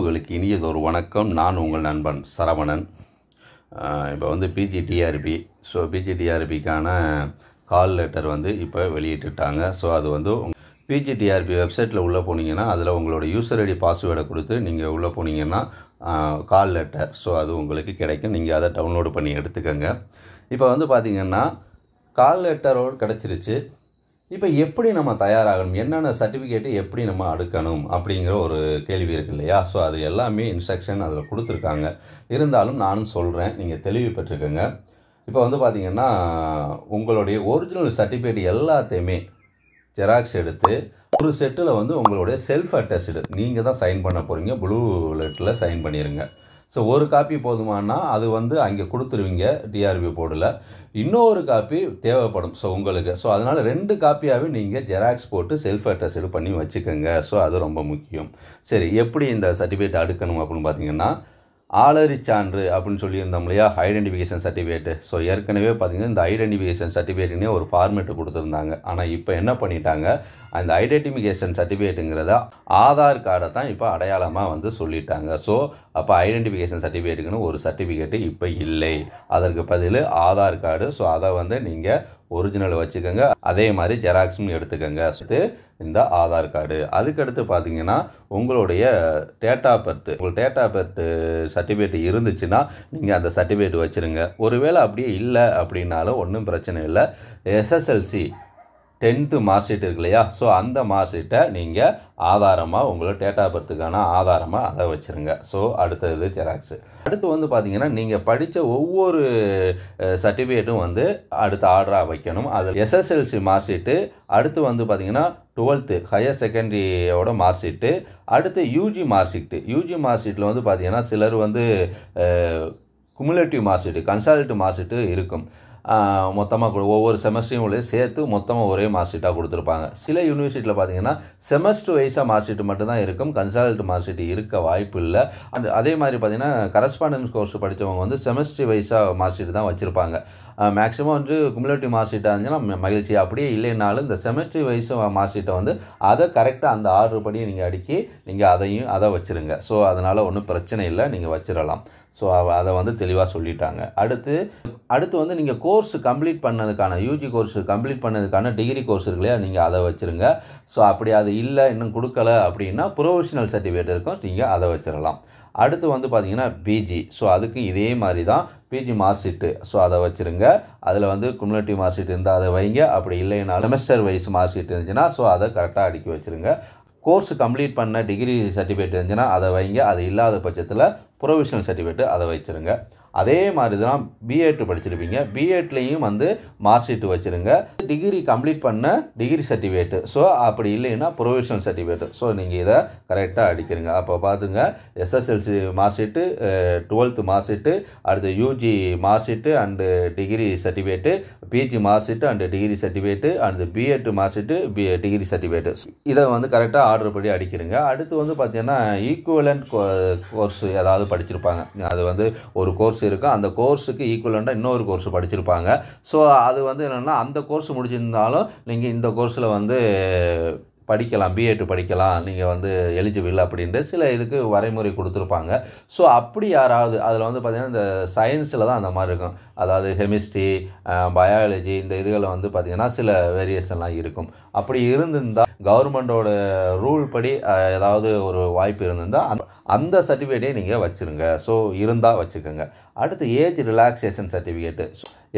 உறவுகளுக்கு இனியதொரு வணக்கம் நான் உங்கள் நண்பன் சரவணன் இப்போ வந்து பிஜிடிஆர்பி ஸோ பிஜிடிஆர்பிக்கான கால் லெட்டர் வந்து இப்போ வெளியிட்டுட்டாங்க ஸோ அது வந்து பிஜிடிஆர்பி வெப்சைட்டில் உள்ளே போனீங்கன்னா அதில் உங்களோட யூசர் ஐடி பாஸ்வேர்டை கொடுத்து நீங்கள் உள்ளே போனீங்கன்னா கால் லெட்டர் ஸோ அது உங்களுக்கு கிடைக்கும் நீங்கள் அதை டவுன்லோடு பண்ணி எடுத்துக்கோங்க இப்போ வந்து பார்த்திங்கன்னா கால் லெட்டரோடு கிடச்சிருச்சு இப்போ எப்படி நம்ம தயாராகணும் என்னென்ன சர்டிஃபிகேட்டை எப்படி நம்ம அடுக்கணும் அப்படிங்கிற ஒரு கேள்வி இருக்குது இல்லையா ஸோ அது எல்லாமே இன்ஸ்ட்ரக்ஷன் அதில் கொடுத்துருக்காங்க இருந்தாலும் நானும் சொல்கிறேன் நீங்கள் தெளிவு பெற்றுக்கோங்க இப்போ வந்து பார்த்திங்கன்னா உங்களுடைய ஒரிஜினல் சர்டிஃபிகேட் எல்லாத்தையுமே ஜெராக்ஸ் எடுத்து ஒரு செட்டில் வந்து உங்களுடைய செல்ஃப் அட்டஸ்டு நீங்கள் தான் சைன் பண்ண போகிறீங்க ப்ளூ லெட்டில் சைன் பண்ணிடுங்க ஸோ ஒரு காப்பி போதுமானா அது வந்து அங்கே கொடுத்துருவீங்க டிஆர்பி போர்டில் இன்னொரு காப்பி தேவைப்படும் ஸோ உங்களுக்கு ஸோ அதனால் ரெண்டு காப்பியாகவே நீங்கள் ஜெராக்ஸ் போட்டு செல்ஃப் அட்டஸ்டு பண்ணி வச்சுக்கோங்க ஸோ அது ரொம்ப முக்கியம் சரி எப்படி இந்த சர்டிஃபிகேட் அடுக்கணும் அப்படின்னு பார்த்தீங்கன்னா ஆளறி சான்று அப்படின்னு சொல்லியிருந்தோம் இல்லையா ஐடென்டிஃபிகேஷன் சர்டிஃபிகேட்டு ஸோ ஏற்கனவே பார்த்திங்கன்னா இந்த ஐடென்டிஃபிகேஷன் சர்டிஃபிகேட்டுனே ஒரு ஃபார்மேட்டு கொடுத்துருந்தாங்க ஆனால் இப்போ என்ன பண்ணிட்டாங்க அந்த ஐடென்டிஃபிகேஷன் சர்டிஃபிகேட்டுங்கிறத ஆதார் கார்டை தான் இப்போ அடையாளமாக வந்து சொல்லிட்டாங்க ஸோ அப்போ ஐடென்டிஃபிகேஷன் சர்டிஃபிகேட்டுக்குன்னு ஒரு சர்டிஃபிகேட்டு இப்போ இல்லை அதற்கு பதில் ஆதார் கார்டு ஸோ அதை வந்து நீங்கள் ஒரிஜினல் வச்சுக்கோங்க அதே மாதிரி ஜெராக்ஸும் எடுத்துக்கோங்க இந்த ஆதார் கார்டு அதுக்கடுத்து பார்த்தீங்கன்னா உங்களுடைய டேட் ஆஃப் பர்த்து உங்கள் டேட் ஆஃப் பர்த்து சர்டிஃபிகேட் இருந்துச்சுன்னா நீங்கள் அந்த சர்டிஃபிகேட் வச்சுருங்க ஒருவேளை அப்படியே இல்லை அப்படின்னாலும் ஒன்றும் பிரச்சனை இல்லை எஸ்எஸ்எல்சி டென்த்து மார்க் ஷீட் இருக்கு இல்லையா ஸோ அந்த மார்க் ஷீட்டை நீங்கள் ஆதாரமாக உங்களை டேட்டா பர்த்துக்கான ஆதாரமாக அதை வச்சுருங்க ஸோ அடுத்தது ஜெராக்ஸு அடுத்து வந்து பார்த்தீங்கன்னா நீங்கள் படித்த ஒவ்வொரு சர்டிஃபிகேட்டும் வந்து அடுத்த ஆர்டராக வைக்கணும் அது எஸ்எஸ்எல்சி மார்க் ஷீட்டு அடுத்து வந்து பார்த்தீங்கன்னா டுவெல்த்து ஹையர் செகண்டரியோட மார்க் ஷீட்டு அடுத்து UG mark sheet UG mark ஷீட்டில் வந்து பார்த்தீங்கன்னா சிலர் வந்து cumulative mark sheet consolidated mark sheet இருக்கும் மொத்தமாக ஒவ்வொரு செமஸ்டரையும் சேர்த்து மொத்தமாக ஒரே மார்க் ஷீட்டாக கொடுத்துருப்பாங்க சில யூனிவர்சிட்டியில் பார்த்தீங்கன்னா செமஸ்டர் வைஸாக மார்க் ஷீட் மட்டும்தான் இருக்கும் கன்சால்ட் மார்க் ஷீட் இருக்க வாய்ப்பு இல்லை அண்ட் அதே மாதிரி பார்த்தீங்கன்னா கரஸ்பாண்டன்ஸ் கோர்ஸ் படித்தவங்க வந்து செமஸ்டர் வைஸாக மார்க் ஷீட் தான் வச்சுருப்பாங்க மேக்ஸிமம் வந்து குமுலேட்டிவ் மார்க் ஷீட்டாக இருந்துச்சுன்னா மகிழ்ச்சி அப்படியே இல்லைனாலும் இந்த செமஸ்டர் வைஸ் மார்க் ஷீட்டை வந்து அதை கரெக்டாக அந்த ஆர்டர் படி நீங்கள் அடுக்கி நீங்கள் அதையும் அதை வச்சுருங்க ஸோ அதனால் ஒன்றும் பிரச்சனை இல்லை நீங்கள் வச்சிடலாம் ஸோ அதை வந்து தெளிவாக சொல்லிட்டாங்க அடுத்து அடுத்து வந்து நீங்கள் கோர்ஸ் கம்ப்ளீட் பண்ணதுக்கான யூஜி கோர்ஸ் கம்ப்ளீட் பண்ணதுக்கான டிகிரி கோர்ஸ் இருக்கு இல்லையா நீங்கள் அதை வச்சுருங்க ஸோ அப்படி அது இல்லை இன்னும் கொடுக்கல அப்படின்னா ப்ரொஃபஷனல் சர்டிஃபிகேட் இருக்கும் நீங்கள் அதை வச்சிடலாம் அடுத்து வந்து பார்த்தீங்கன்னா பிஜி ஸோ அதுக்கு இதே மாதிரி தான் பிஜி மார்க் ஷீட்டு ஸோ அதை வச்சுருங்க அதில் வந்து குமுலேட்டிவ் மார்க் ஷீட் இருந்தால் அதை வைங்க அப்படி இல்லைன்னா செமஸ்டர் வைஸ் மார்க் ஷீட் இருந்துச்சுன்னா ஸோ அதை கரெக்டாக அடுக்கி வச்சுருங்க கோர்ஸ் கம்ப்ளீட் பண்ண டிகிரி சர்டிஃபிகேட் இருந்துச்சுன்னா அதை வைங்க அது இல்லாத பட்சத்தில் ப்ரொவிஷனல் சர்டிஃபிகேட்டு அதை வச்சுருங்க அதே மாதிரி தான் பிஎட் படிச்சிருப்பீங்க பிஎட்லேயும் வந்து மார்க் ஷீட்டு வச்சுருங்க டிகிரி கம்ப்ளீட் பண்ண டிகிரி சர்டிஃபிகேட்டு ஸோ அப்படி இல்லைன்னா ப்ரொவிஷனல் சர்டிஃபிகேட்டு ஸோ நீங்கள் இதை கரெக்டாக அடிக்கிறீங்க அப்போ பார்த்துங்க SSLC mark sheet twelfth mark sheet அடுத்து UG mark sheet and degree certificate PG mark sheet and degree certificate and BEd mark sheet B degree certificate இதை வந்து கரெக்டாக ஆர்டர் படி அடிக்கிறீங்க அடுத்து வந்து பார்த்தீங்கன்னா ஈக்குவலண்ட் கோர்ஸ் ஏதாவது படிச்சிருப்பாங்க அது வந்து ஒரு கோர்ஸ் கோர்ஸ் இருக்கோ அந்த கோர்ஸுக்கு ஈக்குவலண்டாக இன்னொரு கோர்ஸ் படிச்சிருப்பாங்க ஸோ அது வந்து என்னென்னா அந்த கோர்ஸ் முடிச்சிருந்தாலும் நீங்கள் இந்த கோர்ஸில் வந்து படிக்கலாம் பிஎட் படிக்கலாம் நீங்கள் வந்து எலிஜிபிள் அப்படின்ட்டு சில இதுக்கு வரைமுறை கொடுத்துருப்பாங்க ஸோ அப்படி யாராவது அதில் வந்து பார்த்திங்கன்னா இந்த சயின்ஸில் தான் அந்த மாதிரி இருக்கும் அதாவது கெமிஸ்ட்ரி பயாலஜி இந்த இதுகளை வந்து பார்த்திங்கன்னா சில வேரியேஷன்லாம் இருக்கும் அப்படி இருந்திருந்தால் கவர்மெண்டோட ரூல் படி ஏதாவது ஒரு வாய்ப்பு இருந்திருந்தால் அந்த சர்டிஃபிகேட்டே நீங்கள் வச்சுருங்க ஸோ இருந்தால் வச்சுக்கோங்க அடுத்து ஏஜ் ரிலாக்ஸேஷன் சர்டிஃபிகேட்டு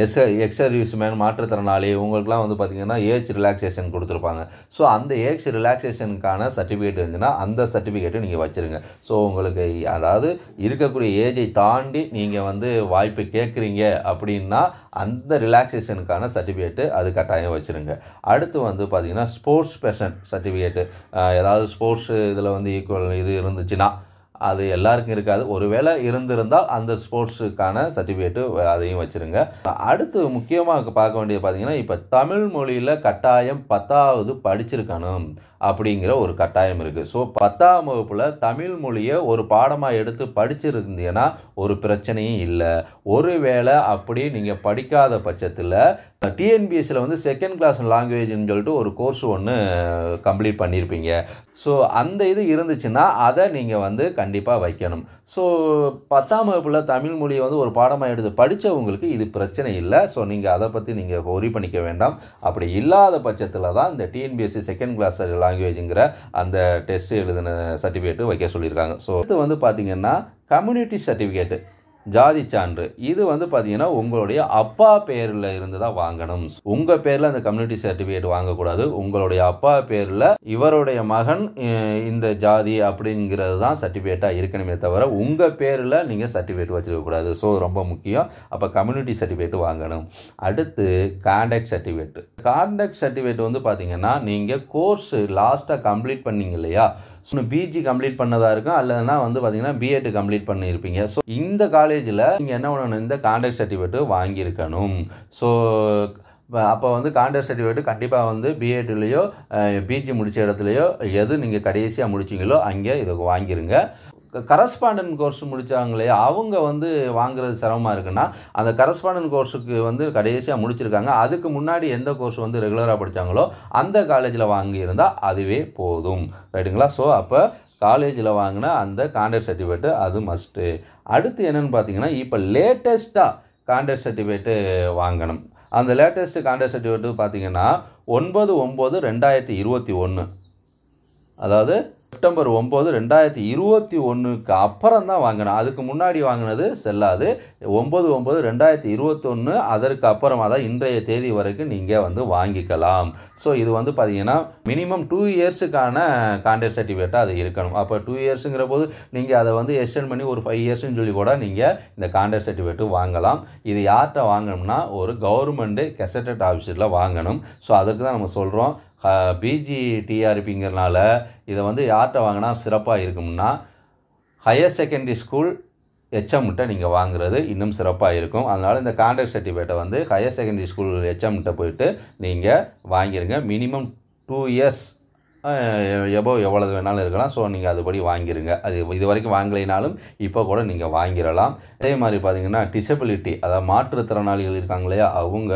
எஸ் எக்ஸ் சர்வீஸ் மேன் மாற்றுத்திறனாளி உங்களுக்குலாம் வந்து பார்த்திங்கன்னா ஏஜ் ரிலாக்ஸேஷன் கொடுத்துருப்பாங்க ஸோ அந்த ஏஜ் ரிலாக்ஸேஷனுக்கான சர்டிஃபிகேட் இருந்துன்னா அந்த சர்டிஃபிகேட்டும் நீங்கள் வச்சுருங்க ஸோ உங்களுக்கு அதாவது இருக்கக்கூடிய ஏஜை தாண்டி நீங்கள் வந்து வாய்ப்பு கேட்குறீங்க அப்படின்னா அந்த ரிலாக்ஸேஷனுக்கான சர்டிஃபிகேட்டு அது கட்டாயம் வச்சுருங்க அடுத்து வந்து பார்த்திங்கன்னா ஸ்போர்ட்ஸ் பெர்சன் ஈக்குவலன் சர்டிஃபிகேட்டு ஏதாவது ஸ்போர்ட்ஸு இதில் வந்து ஈக்குவல் இது இருந்துச்சுன்னா அது எல்லாருக்கும் இருக்காது ஒருவேளை இருந்திருந்தால் அந்த ஸ்போர்ட்ஸுக்கான சர்டிஃபிகேட்டு அதையும் வச்சுருங்க அடுத்து முக்கியமாக பார்க்க வேண்டியது பார்த்திங்கன்னா இப்போ தமிழ் மொழியில் கட்டாயம் பத்தாவது படிச்சிருக்கணும் அப்படிங்கிற ஒரு கட்டாயம் இருக்குது ஸோ பத்தாம் வகுப்பில் தமிழ் மொழியை ஒரு பாடமாக எடுத்து படிச்சிருந்தீங்கன்னா ஒரு பிரச்சனையும் இல்லை ஒருவேளை அப்படி நீங்கள் படிக்காத பட்சத்தில் டிஎன்பிஎஸ்சியில் வந்து செகண்ட் கிளாஸ் லாங்குவேஜ்னு சொல்லிட்டு ஒரு கோர்ஸ் ஒன்று கம்ப்ளீட் பண்ணியிருப்பீங்க ஸோ அந்த இது இருந்துச்சுன்னா அதை நீங்கள் வந்து கண்டிப்பாக வைக்கணும் ஸோ பத்தாம் வகுப்பில் தமிழ் மொழியை வந்து ஒரு பாடமாக எடுத்து படித்தவங்களுக்கு இது பிரச்சனை இல்லை ஸோ நீங்கள் அதை பற்றி நீங்கள் ஒரி பண்ணிக்க வேண்டாம் அப்படி இல்லாத பட்சத்தில் தான் இந்த டிஎன்பிஎஸ்சி செகண்ட் கிளாஸ் லாங்குவேஜுங்கிற அந்த டெஸ்ட் எழுதின சர்டிஃபிகேட்டு வைக்க சொல்லியிருக்காங்க ஸோ இது வந்து பார்த்திங்கன்னா கம்யூனிட்டி சர்டிஃபிகேட்டு ஜாதி சான்று இது வந்து பார்த்தீங்கன்னா உங்களுடைய அப்பா பேரில் இருந்து தான் வாங்கணும் உங்கள் பேரில் அந்த கம்யூனிட்டி சர்டிஃபிகேட் வாங்கக்கூடாது உங்களுடைய அப்பா பேரில் இவருடைய மகன் இந்த ஜாதி அப்படிங்கிறது தான் சர்டிஃபிகேட்டாக இருக்கணுமே தவிர உங்கள் பேரில் நீங்கள் சர்டிஃபிகேட் வச்சுருக்கக்கூடாது ஸோ ரொம்ப முக்கியம் அப்போ கம்யூனிட்டி சர்டிஃபிகேட் வாங்கணும் அடுத்து காண்டாக்ட் சர்டிஃபிகேட் காண்டாக்ட் சர்டிஃபிகேட் வந்து பார்த்தீங்கன்னா நீங்கள் கோர்ஸ் லாஸ்ட்டாக கம்ப்ளீட் பண்ணீங்க இல்லையா ஸோ பிஜி கம்ப்ளீட் பண்ணதாக இருக்கும் அல்லதுனா வந்து பார்த்தீங்கன்னா பிஎட் கம்ப்ளீட் பண்ணியிருப்பீங்க ஸோ இந்த காலேஜில் நீங்கள் என்ன பண்ணணும் இந்த கான்டாக்ட் சர்டிஃபிகேட்டு வாங்கியிருக்கணும் ஸோ அப்போ வந்து கான்டாக்ட் சர்டிஃபிகேட் கண்டிப்பாக வந்து பிஎட்லேயோ பிஜி முடித்த இடத்துலையோ எது நீங்கள் கடைசியாக முடிச்சிங்களோ அங்கே இதை வாங்கிருங்க கரஸ்பாண்டன்ட் கோர்ஸ் முடித்தாங்களே அவங்க வந்து வாங்குறது சிரமமாக இருக்குன்னா அந்த கரஸ்பாண்டன்ட் கோர்ஸுக்கு வந்து கடைசியாக முடிச்சிருக்காங்க அதுக்கு முன்னாடி எந்த கோர்ஸ் வந்து ரெகுலராக படித்தாங்களோ அந்த காலேஜில் வாங்கியிருந்தால் அதுவே போதும் ரைட்டுங்களா ஸோ அப்போ காலேஜில் வாங்கின அந்த காண்டாக்ட் சர்டிஃபிகேட்டு அது மஸ்ட்டு அடுத்து என்னென்னு பார்த்தீங்கன்னா இப்போ லேட்டஸ்ட்டாக காண்டாக்ட் சர்டிஃபிகேட்டு வாங்கணும் அந்த லேட்டஸ்ட்டு காண்டாக்ட் சர்டிஃபிகேட்டு பார்த்தீங்கன்னா ஒன்பது ஒம்பது ரெண்டாயிரத்தி இருபத்தி ஒன்று அதாவது செப்டம்பர் ஒம்பது ரெண்டாயிரத்தி இருபத்தி ஒன்றுக்கு அப்புறம் தான் வாங்கினேன் அதுக்கு முன்னாடி வாங்கினது செல்லாது ஒம்பது ஒம்பது ரெண்டாயிரத்தி இருபத்தொன்று அதற்கு அப்புறமா தான் இன்றைய தேதி வரைக்கும் நீங்கள் வந்து வாங்கிக்கலாம் ஸோ இது வந்து பார்த்தீங்கன்னா மினிமம் டூ இயர்ஸுக்கான கான்ட்ராக்ட் சர்டிஃபிகேட்டாக அது இருக்கணும் அப்போ டூ இயர்ஸுங்கிற போது நீங்கள் அதை வந்து எக்ஸ்டெண்ட் பண்ணி ஒரு ஃபைவ் இயர்ஸ்னு சொல்லி கூட நீங்கள் இந்த கான்ட்ராக்ட் சர்டிஃபிகேட்டு வாங்கலாம் இது யார்கிட்ட வாங்கணும்னா ஒரு கவர்மெண்ட்டு கெசட்டட் ஆஃபீஸில் வாங்கணும் ஸோ அதுக்கு தான் நம்ம சொல்கிறோம் பிஜி டிஆர்பிங்கிறனால இதை வந்து யார்கிட்ட வாங்கினா சிறப்பாக இருக்கும்னா ஹையர் செகண்டரி ஸ்கூல் ஹெச்எம்ட்ட நீங்கள் வாங்குறது இன்னும் சிறப்பாக இருக்கும் அதனால் இந்த கான்ட்ராக்ட் சர்டிஃபிகேட்டை வந்து ஹையர் செகண்டரி ஸ்கூல் ஹெச்எம்கிட்ட போயிட்டு நீங்கள் வாங்கிடுங்க மினிமம் டூ இயர்ஸ் எபோவ் எவ்வளவு வேணாலும் இருக்கலாம் ஸோ நீங்கள் அதுபடி வாங்கிருங்க அது இது வரைக்கும் வாங்கலைனாலும் இப்போ கூட நீங்கள் வாங்கிடலாம் அதே மாதிரி பார்த்திங்கன்னா டிசபிலிட்டி அதாவது மாற்றுத்திறனாளிகள் இருக்காங்க இல்லையா அவங்க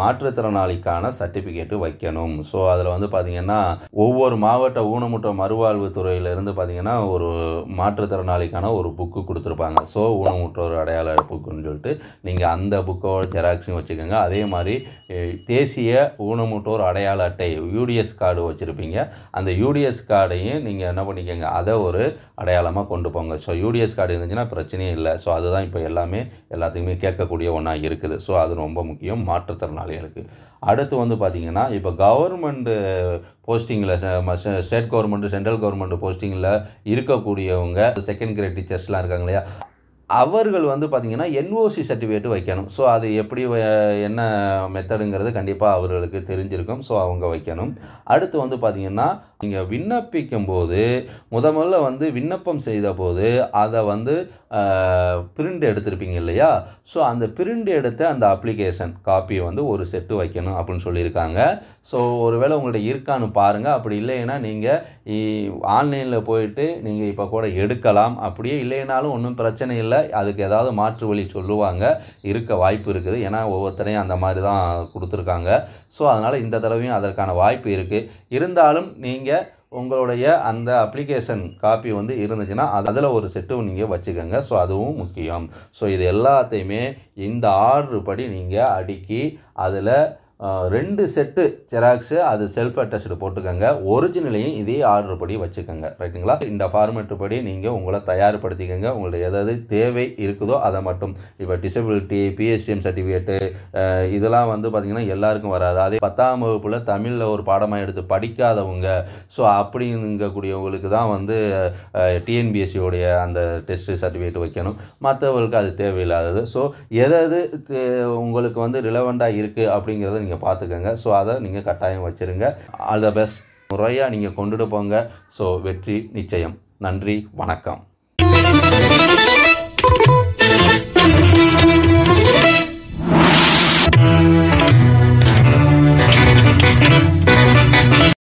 மாற்றுத்திறனாளிக்கான சர்டிஃபிகேட்டு வைக்கணும் ஸோ அதில் வந்து பார்த்திங்கன்னா ஒவ்வொரு மாவட்ட ஊனமுற்ற மறுவாழ்வு துறையிலேருந்து பார்த்திங்கன்னா ஒரு மாற்றுத்திறனாளிக்கான ஒரு புக்கு கொடுத்துருப்பாங்க ஸோ ஊனமுற்றோர் அடையாள புக்குன்னு சொல்லிட்டு நீங்கள் அந்த புக்கோட ஜெராக்ஸும் வச்சுக்கோங்க அதே மாதிரி தேசிய ஊனமுற்றோர் அடையாள அட்டை யூடிஎஸ் கார்டு வச்சுருப்பீங்க அந்த யூடிஎஸ் கார்டையும் நீங்கள் என்ன பண்ணிக்கோங்க அதை ஒரு அடையாளமாக கொண்டு போங்க ஸோ யூடிஎஸ் கார்டு இருந்துச்சுன்னா பிரச்சனையே இல்லை ஸோ அதுதான் இப்போ எல்லாமே எல்லாத்துக்குமே கேட்கக்கூடிய ஒன்றா இருக்குது ஸோ அது ரொம்ப முக்கியம் மாற்றுத்திறன் இருக்குது அடுத்து வந்து பார்த்திங்கன்னா இப்போ கவர்மெண்ட்டு போஸ்டிங்கில் ஸ்டேட் கவர்மெண்ட்டு சென்ட்ரல் கவர்மெண்ட் போஸ்டிங்கில் இருக்கக்கூடியவங்க செகண்ட் கிரேட் டீச்சர்ஸ்லாம் இருக்காங்க இல்லையா அவர்கள் வந்து பார்த்திங்கன்னா என்ஓசி சர்டிஃபிகேட்டு வைக்கணும் ஸோ அது எப்படி என்ன மெத்தடுங்கிறது கண்டிப்பாக அவர்களுக்கு தெரிஞ்சிருக்கும் ஸோ அவங்க வைக்கணும் அடுத்து வந்து பார்த்திங்கன்னா நீங்கள் விண்ணப்பிக்கும் போது முத முதல்ல வந்து விண்ணப்பம் செய்த போது அதை வந்து பிரிண்ட் எடுத்திருப்பீங்க இல்லையா ஸோ அந்த பிரிண்ட் எடுத்த அந்த அப்ளிகேஷன் காப்பி வந்து ஒரு செட்டு வைக்கணும் அப்படின்னு சொல்லியிருக்காங்க ஸோ ஒருவேளை உங்கள்கிட்ட இருக்கான்னு பாருங்கள் அப்படி இல்லைன்னா நீங்கள் ஆன்லைனில் போயிட்டு நீங்கள் இப்போ கூட எடுக்கலாம் அப்படியே இல்லைனாலும் ஒன்றும் பிரச்சனை இல்லை அதுக்கு ஏதாவது மாற்று வழி சொல்லுவாங்க இருக்க வாய்ப்பு இருக்குது ஏன்னா ஒவ்வொருத்தரையும் அந்த மாதிரி தான் கொடுத்துருக்காங்க ஸோ அதனால் இந்த தடவையும் அதற்கான வாய்ப்பு இருக்குது இருந்தாலும் நீங்கள் உங்களுடைய அந்த அப்ளிகேஷன் காப்பி வந்து இருந்துச்சுன்னா அதில் ஒரு செட்டு நீங்கள் வச்சுக்கோங்க ஸோ அதுவும் முக்கியம் ஸோ இது எல்லாத்தையுமே இந்த ஆர்டர் படி நீங்கள் அடுக்கி அதில் ரெண்டு செட்டு ஜெராக்ஸு அது செல்ஃப் அட்டஸ்டு போட்டுக்கோங்க ஒரிஜினலையும் இதே ஆர்டர் படி வச்சுக்கோங்க ரைட்டுங்களா இந்த ஃபார்மேட்டு படி நீங்கள் உங்களை தயார்படுத்திக்கோங்க உங்களுடைய எதாவது தேவை இருக்குதோ அதை மட்டும் இப்போ டிசபிலிட்டி பிஎஸ்டிஎம் சர்டிஃபிகேட்டு இதெல்லாம் வந்து பார்த்திங்கன்னா எல்லாருக்கும் வராது அதே பத்தாம் வகுப்பில் தமிழில் ஒரு பாடமாக எடுத்து படிக்காதவங்க ஸோ அப்படிங்கக்கூடியவங்களுக்கு தான் வந்து டிஎன்பிஎஸ்சியோடைய அந்த டெஸ்ட் சர்டிஃபிகேட் வைக்கணும் மற்றவர்களுக்கு அது தேவையில்லாதது ஸோ எதாவது உங்களுக்கு வந்து ரிலவெண்ட்டாக இருக்குது அப்படிங்கிறத நீங்கள் பார்த்துக்கோங்க ஸோ அதை நீங்கள் கட்டாயம் வச்சுருங்க ஆல் த பெஸ்ட் முறையாக நீங்கள் கொண்டுட்டு போங்க ஸோ வெற்றி நிச்சயம் நன்றி வணக்கம்